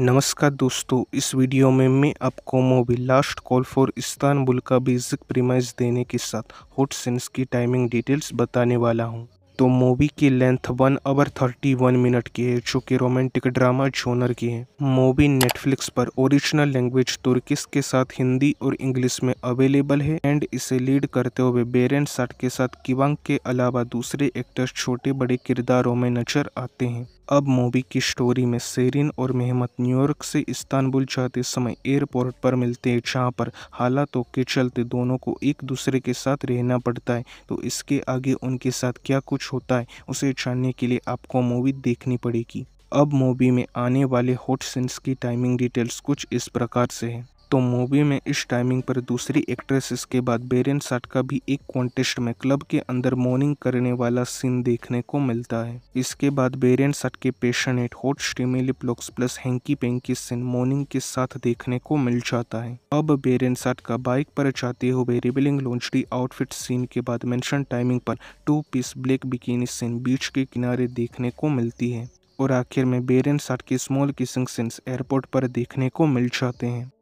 नमस्कार दोस्तों इस वीडियो में मैं आपको movie last call for Istanbul का बेसिक प्रीमाइज देने के साथ हॉट सेंस की टाइमिंग डिटेल्स बताने वाला हूं तो मूवी की length one hour thirty one minute की है जो कि रोमांटिक ड्रामा जोनर की है मूवी नेटफ्लिक्स पर ओरिजिनल लैंग्वेज तुर्किस के साथ हिंदी और इंग्लिश में अवेलेबल है एंड इसे लीड करते हुए बेरेन साट के साथ किवांग के अलावा दूसरे एक्टर्स छोटे बड़े किरदारों में नजर आते हैं अब मूवी की स्टोरी में सेरिन और मेहमत न्यूयॉर्क से इस्तानबुल जाते समय एयरपोर्ट पर मिलते हैं जहाँ पर हालातों के चलते दोनों को एक दूसरे के साथ रहना पड़ता है तो इसके आगे उनके साथ क्या कुछ कुछ होता है उसे जानने के लिए आपको मूवी देखनी पड़ेगी अब मूवी में आने वाले हॉट सीन्स की टाइमिंग डिटेल्स कुछ इस प्रकार से हैं तो मूवी में इस टाइमिंग पर दूसरी एक्ट्रेसेस के बाद बेरियन साट का भी एक कॉन्टेस्ट में क्लब के अंदर मॉर्निंग करने वाला सीन देखने को मिलता है इसके बाद बेरेन साट के passionate hot steamy lip locks plus hanky panky scene morning के साथ देखने को मिल जाता है अब बेरियन साट का बाइक पर जाते हुए रिबिलिंग लॉन्चडी आउटफिट सीन के बाद मेंशन टाइमिंग पर two piece black bikini scene beach के किनारे देखने को मिलती है और आखिर में बेरेन साट के स्मॉल किसिंग सीन्स एयरपोर्ट पर देखने को मिल जाते हैं